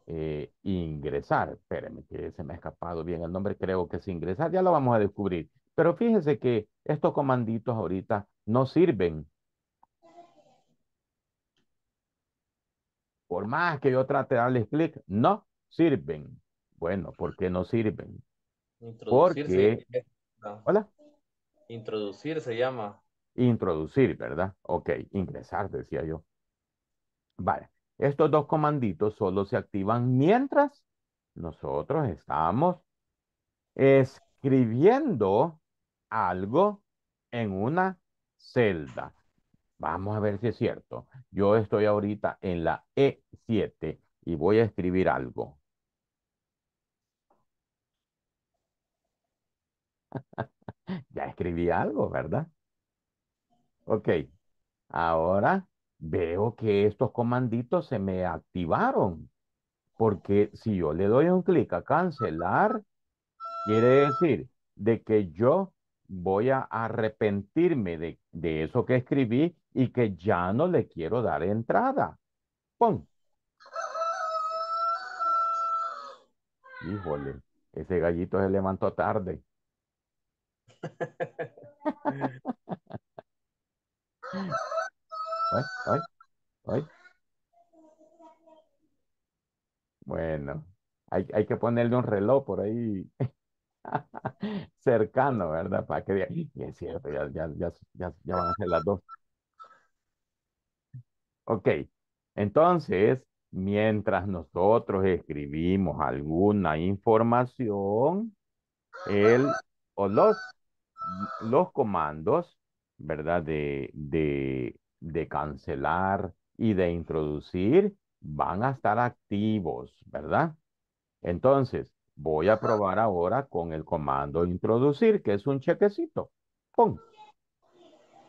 eh, ingresar. Espérenme que se me ha escapado bien el nombre, creo que es ingresar, ya lo vamos a descubrir. Pero fíjense que estos comanditos ahorita no sirven. Por más que yo trate de darles clic, no sirven. Bueno, ¿por qué no sirven? Porque... Eh, Hola. Introducir se llama. Introducir, ¿verdad? Ok, ingresar, decía yo. Vale, estos dos comanditos solo se activan mientras nosotros estamos escribiendo algo en una celda. Vamos a ver si es cierto. Yo estoy ahorita en la E7 y voy a escribir algo. [laughs] ya escribí algo, ¿verdad? Ok. Ahora veo que estos comanditos se me activaron. Porque si yo le doy un clic a cancelar, quiere decir de que yo voy a arrepentirme de, de eso que escribí y que ya no le quiero dar entrada. pum Híjole, ese gallito se levantó tarde. [laughs] [laughs] Bueno, hay, hay que ponerle un reloj por ahí [laughs] cercano, ¿verdad? Para que diga, es cierto, ya, ya, ya, van a ser las dos. Ok, entonces, mientras nosotros escribimos alguna información, el o los, los comandos, ¿verdad? De, de, de cancelar y de introducir van a estar activos, ¿verdad? Entonces, voy a probar ahora con el comando introducir, que es un chequecito.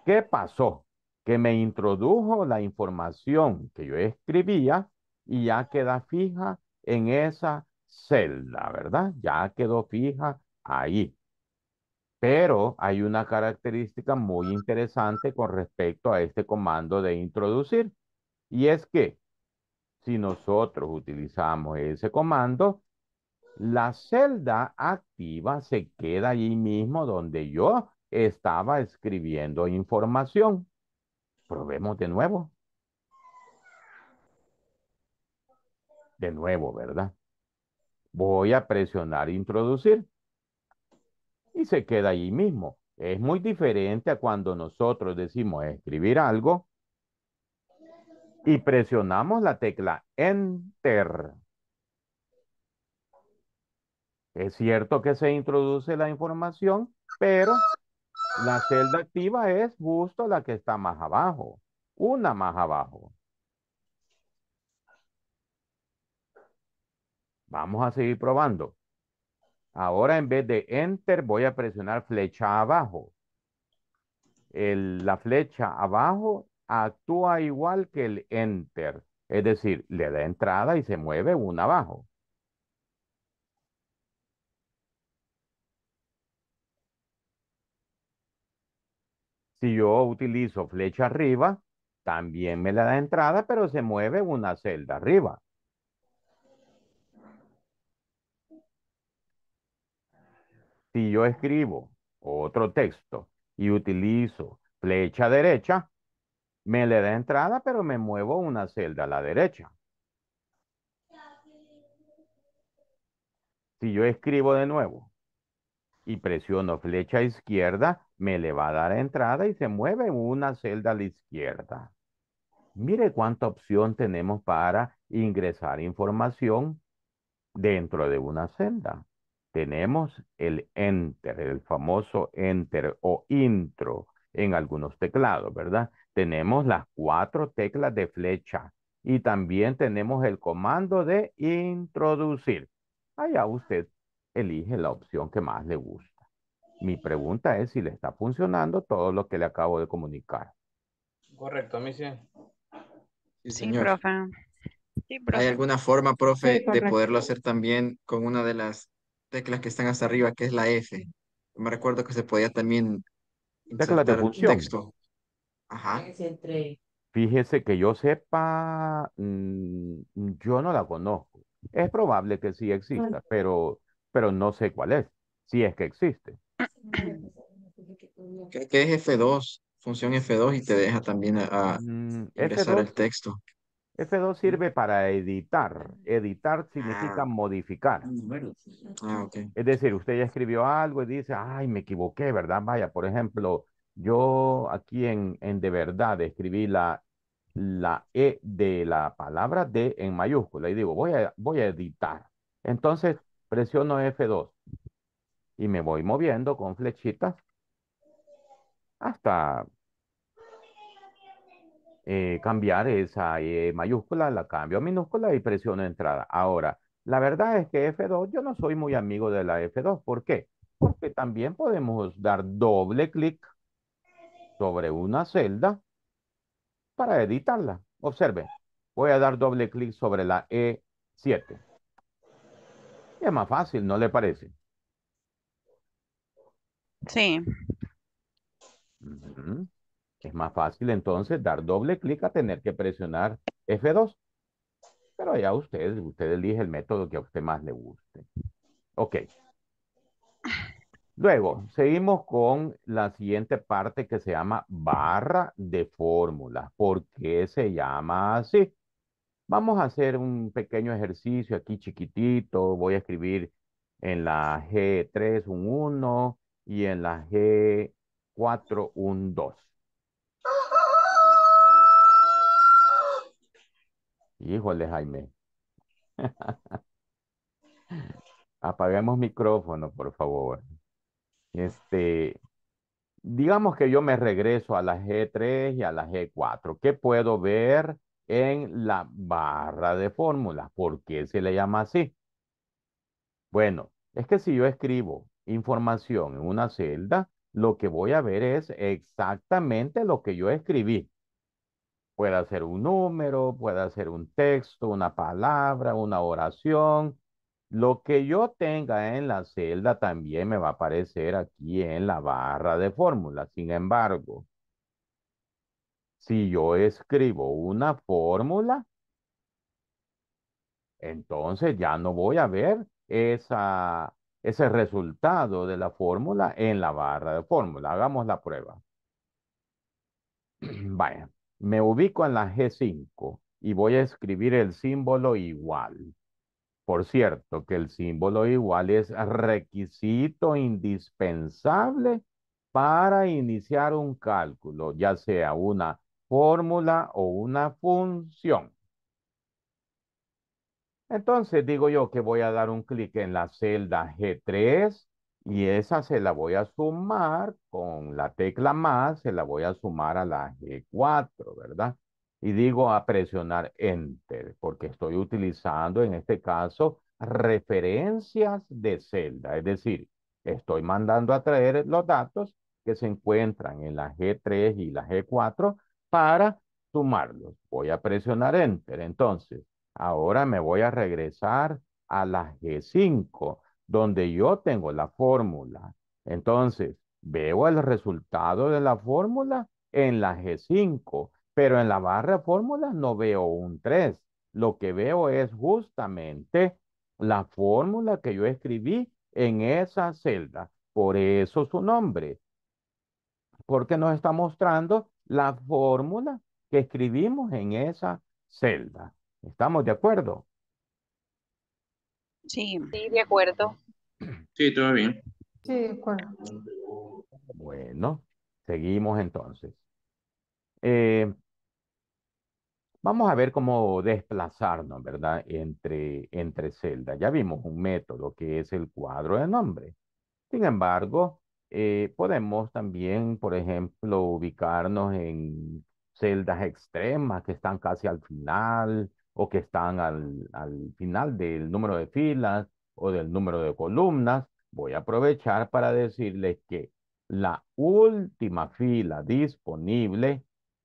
¿Qué pasó? Que me introdujo la información que yo escribía y ya queda fija en esa celda, ¿verdad? Ya quedó fija ahí. Pero hay una característica muy interesante con respecto a este comando de introducir. Y es que si nosotros utilizamos ese comando, la celda activa se queda allí mismo donde yo estaba escribiendo información. Probemos de nuevo. De nuevo, ¿verdad? Voy a presionar introducir y se queda allí mismo. Es muy diferente a cuando nosotros decimos escribir algo y presionamos la tecla Enter. Es cierto que se introduce la información, pero la celda activa es justo la que está más abajo, una más abajo. Vamos a seguir probando. Ahora en vez de enter voy a presionar flecha abajo. la flecha abajo actúa igual que el enter. Es decir, le da entrada y se mueve una abajo. Si yo utilizo flecha arriba, también me la da entrada, pero se mueve una celda arriba. Si yo escribo otro texto y utilizo flecha derecha, me le da entrada, pero me muevo una celda a la derecha. Si yo escribo de nuevo y presiono flecha izquierda, me le va a dar entrada y se mueve una celda a la izquierda. Mire cuánta opción tenemos para ingresar información dentro de una celda tenemos el enter, el famoso enter o intro en algunos teclados, ¿verdad? Tenemos las cuatro teclas de flecha y también tenemos el comando de introducir. Allá usted elige la opción que más le gusta. Mi pregunta es si le está funcionando todo lo que le acabo de comunicar. Correcto, a sí. señor. profe. ¿Hay alguna forma, profe, de poderlo hacer también con una de las teclas que están hasta arriba, que es la F. Me recuerdo que se podía también teclas de texto. Ajá. Fíjese que yo sepa, mm, yo no la conozco. Es probable que sí exista, pero, pero no sé cuál es, si es que existe. qué es F2, función F2 y te deja también a, a mm, el texto. F2 sirve para editar. Ah. Editar significa ah. modificar. Ah, es decir, usted ya escribió algo y dice, ay, me equivoqué, ¿verdad? Vaya, por ejemplo, yo aquí en, en de verdad escribí la, la E de la palabra D en mayúscula y digo, voy a, voy a editar. Entonces, presiono F2 y me voy moviendo con flechitas hasta eh, cambiar esa E mayúscula, la cambio a minúscula y presiono entrada. Ahora, la verdad es que F2, yo no soy muy amigo de la F2. ¿Por qué? Porque también podemos dar doble clic sobre una celda para editarla. Observe, voy a dar doble clic sobre la E7. es más fácil, ¿no le parece? Sí. Es más fácil entonces dar doble clic a tener que presionar F2. Pero ya usted, usted elige el método que a usted más le guste. Ok. Luego, seguimos con la siguiente parte que se llama barra de fórmulas. ¿Por qué se llama así? Vamos a hacer un pequeño ejercicio aquí chiquitito. Voy a escribir en la G3 un 1 y en la G4 un 2. de Jaime. [laughs] Apaguemos micrófono, por favor. Este, digamos que yo me regreso a la G3 y a la G4. ¿Qué puedo ver en la barra de fórmulas? ¿Por qué se le llama así? Bueno, es que si yo escribo información en una celda, lo que voy a ver es exactamente lo que yo escribí. Puede ser un número, puede ser un texto, una palabra, una oración. Lo que yo tenga en la celda también me va a aparecer aquí en la barra de fórmula. Sin embargo, si yo escribo una fórmula, entonces ya no voy a ver esa, ese resultado de la fórmula en la barra de fórmula. Hagamos la prueba. [clears throat] Vaya, me ubico en la G5 y voy a escribir el símbolo igual. Por cierto, que el símbolo igual es requisito indispensable para iniciar un cálculo, ya sea una fórmula o una función. Entonces digo yo que voy a dar un clic en la celda G3 y esa se la voy a sumar con la tecla más, se la voy a sumar a la G4, ¿verdad? Y digo a presionar Enter, porque estoy utilizando en este caso referencias de celda, es decir, estoy mandando a traer los datos que se encuentran en la G3 y la G4 para sumarlos. Voy a presionar Enter. Entonces, ahora me voy a regresar a la G5 donde yo tengo la fórmula. Entonces, veo el resultado de la fórmula en la G5, pero en la barra fórmula no veo un 3. Lo que veo es justamente la fórmula que yo escribí en esa celda. Por eso su nombre. Porque nos está mostrando la fórmula que escribimos en esa celda. ¿Estamos de acuerdo? Sí. Sí, de acuerdo. Sí, todo bien. Sí, de acuerdo. Bueno, seguimos entonces. Eh, vamos a ver cómo desplazarnos, ¿verdad? Entre, entre celdas. Ya vimos un método que es el cuadro de nombre. Sin embargo, eh, podemos también, por ejemplo, ubicarnos en celdas extremas que están casi al final, o que están al, final del número de filas o del número de columnas, voy a aprovechar para decirles que la última fila disponible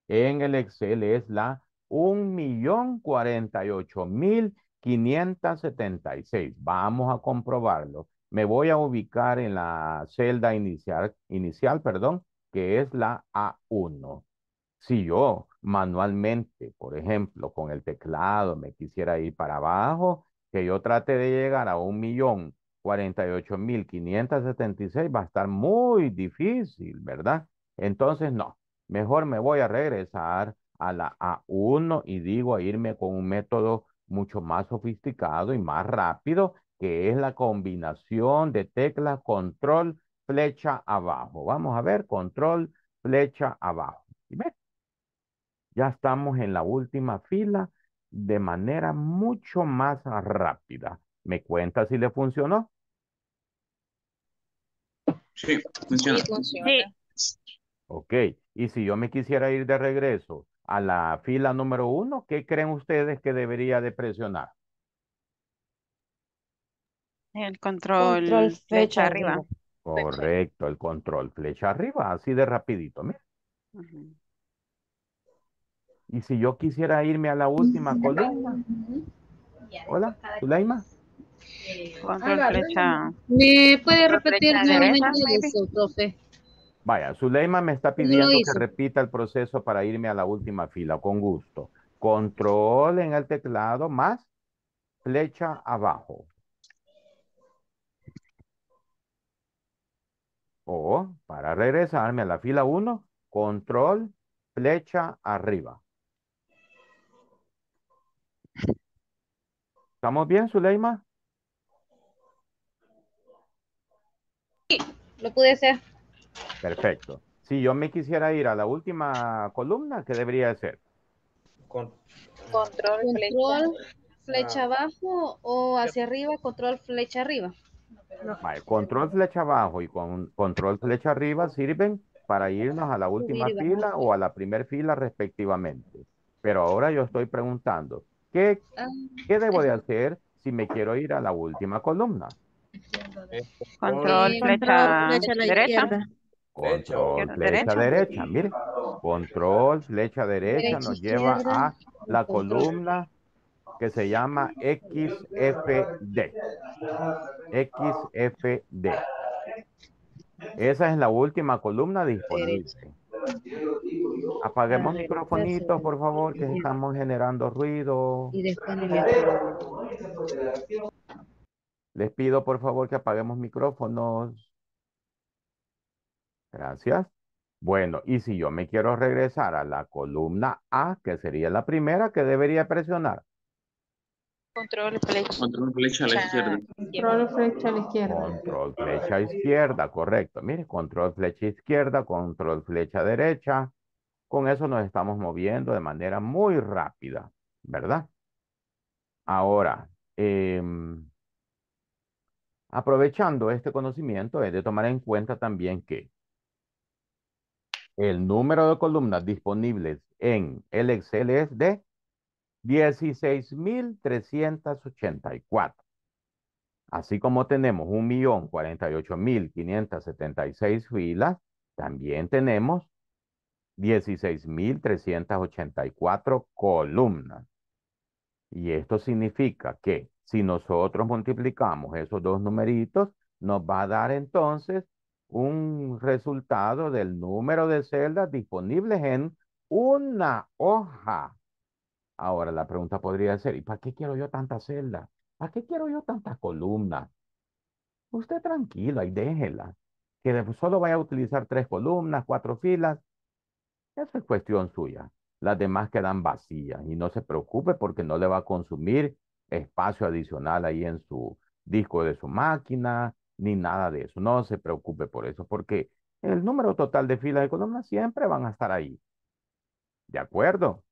en el Excel es la 1.048.576. Vamos a comprobarlo. Me voy a ubicar en la celda inicial, inicial perdón, que es la A1. Si yo manualmente, por ejemplo, con el teclado me quisiera ir para abajo, que yo trate de llegar a un millón cuarenta y ocho mil setenta y seis va a estar muy difícil, ¿verdad? Entonces, no, mejor me voy a regresar a la A1 y digo a irme con un método mucho más sofisticado y más rápido, que es la combinación de teclas control, flecha abajo. Vamos a ver, control, flecha abajo. Y ve, ya estamos en la última fila de manera mucho más rápida. ¿Me cuenta si le funcionó? Sí, funciona. Sí, Ok, y si yo me quisiera ir de regreso a la fila número uno, ¿qué creen ustedes que debería de presionar? El control, flecha, arriba. Correcto, el control flecha arriba, así de rapidito, mira. Y si yo quisiera irme a la última columna. Hola, Zulaima. Eh, flecha. ¿Me puede repetir nuevamente eso, profe? Vaya, Zuleima me está pidiendo que repita el proceso para irme a la última fila, con gusto. Control en el teclado más flecha abajo. O para regresarme a la fila 1, control flecha arriba. ¿Estamos bien, Zuleima? Sí, lo pude hacer. Perfecto. Si yo me quisiera ir a la última columna, ¿qué debería ser? Control, flecha, ah. abajo o hacia arriba, control flecha arriba. control flecha abajo y con, control flecha arriba sirven para irnos a la última fila o a la primera fila respectivamente. Pero ahora yo estoy preguntando, Ah, ¿Qué, debo de hacer si me quiero ir a la última columna? Control, flecha derecha. Control, flecha derecha. Mire, control, flecha derecha nos lleva a la columna que se llama XFD. XFD. Esa es la última columna disponible. Apaguemos micrófonitos por favor, que estamos generando ruido. Les pido, por favor, que apaguemos micrófonos. Gracias. Bueno, y si yo me quiero regresar a la columna A, que sería la primera que debería presionar, Control flecha. a la izquierda. Control flecha a la izquierda. Control flecha izquierda, correcto. Mire, control flecha izquierda, control flecha derecha. Con eso nos estamos moviendo de manera muy rápida, ¿verdad? Ahora, em, aprovechando este conocimiento, es de tomar en cuenta también que el número de columnas disponibles en el Excel es de 16.384. Así como tenemos 1.048.576 filas, también tenemos 16.384 columnas. Y esto significa que si nosotros multiplicamos esos dos numeritos, nos va a dar entonces un resultado del número de celdas disponibles en una hoja. Ahora, la pregunta podría ser, ¿y para qué quiero yo tanta celda? ¿Para qué quiero yo tantas columnas? Usted tranquila y déjela. Que solo vaya a utilizar tres columnas, cuatro filas. esa es cuestión suya. Las demás quedan vacías y no se preocupe porque no le va a consumir espacio adicional ahí en su disco de su máquina ni nada de eso. No se preocupe por eso porque el número total de filas de columnas siempre van a estar ahí. ¿De acuerdo?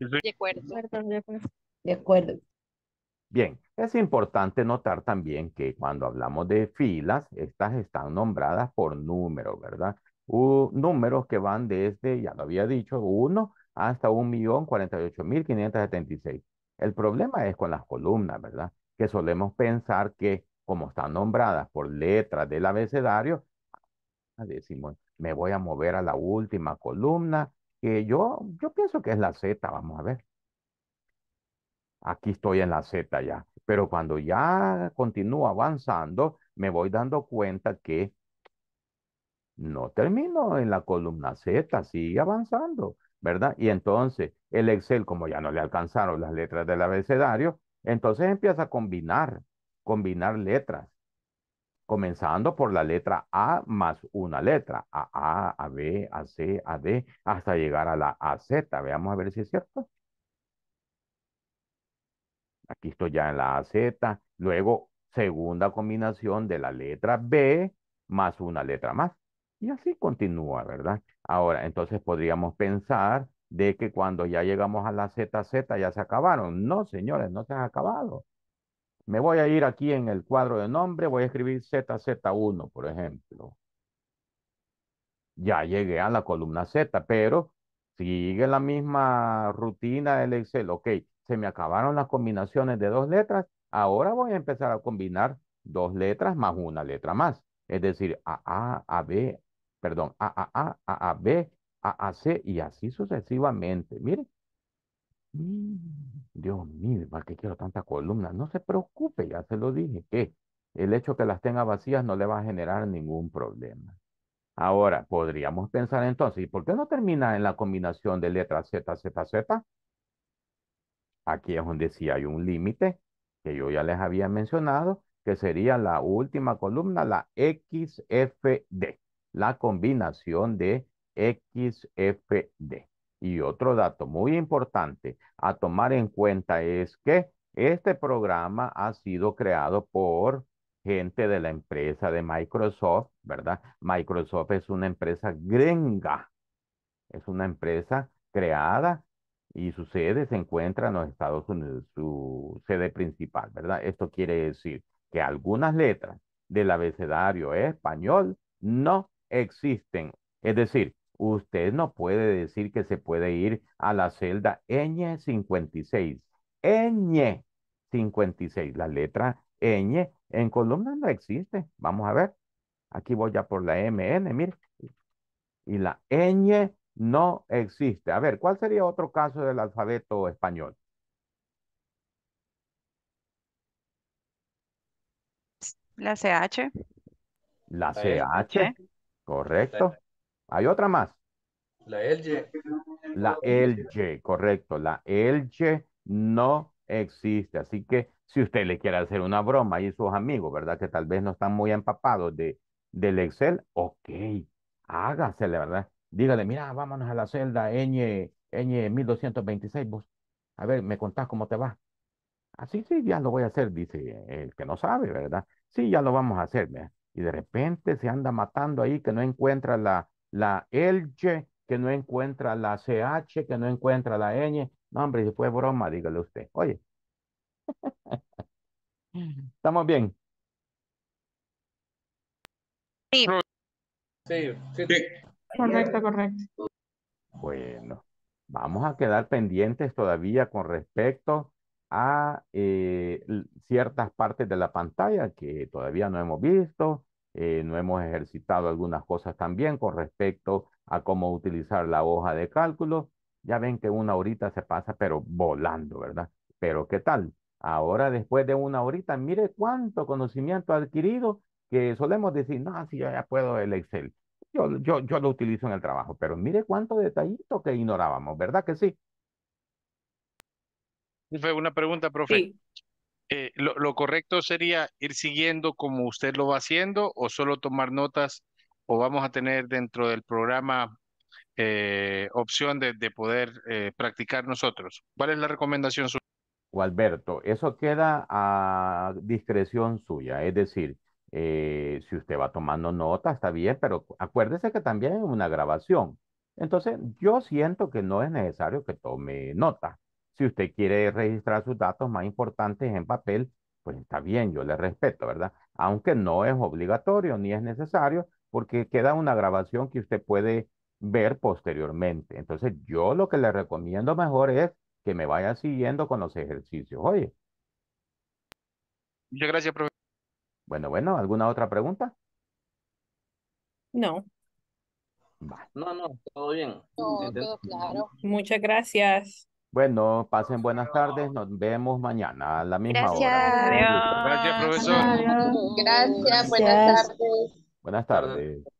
De acuerdo. De acuerdo. Bien, es importante notar también que cuando hablamos de filas, estas están nombradas por número, ¿verdad? números que van desde, ya lo había dicho, 1 hasta 1.048.576. El problema es con las columnas, ¿verdad? Que solemos pensar que como están nombradas por letras del abecedario, decimos, me voy a mover a la última columna que yo, yo pienso que es la Z, vamos a ver. Aquí estoy en la Z ya, pero cuando ya continúo avanzando, me voy dando cuenta que no termino en la columna Z, sigue avanzando, ¿verdad? Y entonces el Excel, como ya no le alcanzaron las letras del abecedario, entonces empieza a combinar, combinar letras comenzando por la letra A más una letra, a A, a B, a C, a D, hasta llegar a la Z Veamos a ver si es cierto. Aquí estoy ya en la Z luego segunda combinación de la letra B más una letra más. Y así continúa, ¿verdad? Ahora, entonces podríamos pensar de que cuando ya llegamos a la Z Z ya se acabaron. No, señores, no se han acabado. Me voy a ir aquí en el cuadro de nombre, voy a escribir ZZ1, por ejemplo. Ya llegué a la columna Z, pero sigue la misma rutina del Excel. Ok, se me acabaron las combinaciones de dos letras, ahora voy a empezar a combinar dos letras más una letra más. Es decir, A B, perdón, A AAB, AAC y así sucesivamente. Miren, Mm, Dios mío, ¿para qué quiero tantas columnas? No se preocupe, ya se lo dije, que el hecho que las tenga vacías no le va a generar ningún problema. Ahora, podríamos pensar entonces, ¿y por qué no termina en la combinación de letras Z, Z, Z? Aquí es donde sí hay un límite que yo ya les había mencionado, que sería la última columna, la XFD, la combinación de XFD. Y otro dato muy importante a tomar en cuenta es que este programa ha sido creado por gente de la empresa de Microsoft, ¿verdad? Microsoft es una empresa gringa, es una empresa creada y su sede se encuentra en los Estados Unidos, su sede principal, ¿verdad? Esto quiere decir que algunas letras del abecedario español no existen. Es decir, usted no puede decir que se puede ir a la celda ñ56. ñ56, la letra ñ en columna no existe. Vamos a ver. Aquí voy ya por la MN, mire. Y la ñ no existe. A ver, ¿cuál sería otro caso del alfabeto español? La CH. La CH, correcto. Hay otra más. La LG. La LG, correcto. La LG no existe. Así que si usted le quiere hacer una broma y sus amigos, ¿verdad? Que tal vez no están muy empapados de, del Excel, ok, Hágase, ¿verdad? Dígale, mira, vámonos a la celda Ñ, 1226, A ver, me contás cómo te va. Así, sí, ya lo voy a hacer, dice el que no sabe, ¿verdad? Sí, ya lo vamos a hacer, ¿verdad? Y de repente se anda matando ahí que no encuentra la, la LG, que no encuentra la CH, que no encuentra la N. No, hombre, si fue broma, dígale usted. Oye. [laughs] ¿Estamos bien? Sí. Sí, sí. Correcto, correcto. Bueno, vamos a quedar pendientes todavía con respecto a eh, ciertas partes de la pantalla que todavía no hemos visto, eh, no hemos ejercitado algunas cosas también con respecto a cómo utilizar la hoja de cálculo. Ya ven que una horita se pasa, pero volando, ¿verdad? Pero ¿qué tal? Ahora, después de una horita, mire cuánto conocimiento adquirido que solemos decir, no, si yo ya puedo el Excel. Yo, yo, yo lo utilizo en el trabajo, pero mire cuánto detallito que ignorábamos, ¿verdad que sí? Fue una pregunta, profe. Eh, lo, correcto sería ir siguiendo como usted lo va haciendo o solo tomar notas o vamos a tener dentro del programa eh, opción de, poder eh, practicar nosotros. ¿Cuál es la recomendación suya? O Alberto, eso queda a discreción suya, es decir, si usted va tomando nota está bien, pero acuérdese que también es una grabación. Entonces, yo siento que no es necesario que tome nota si usted quiere registrar sus datos más importantes en papel, pues está bien, yo le respeto, ¿verdad? Aunque no es obligatorio ni es necesario, porque queda una grabación que usted puede ver posteriormente. Entonces, yo lo que le recomiendo mejor es que me vaya siguiendo con los ejercicios. Oye. Muchas gracias, profesor. Bueno, bueno, ¿alguna otra pregunta? No. No, no, todo bien. todo claro. Muchas gracias. Bueno, pasen buenas tardes. Nos vemos mañana a la misma hora. Gracias, profesor. Gracias, buenas tardes. Buenas tardes.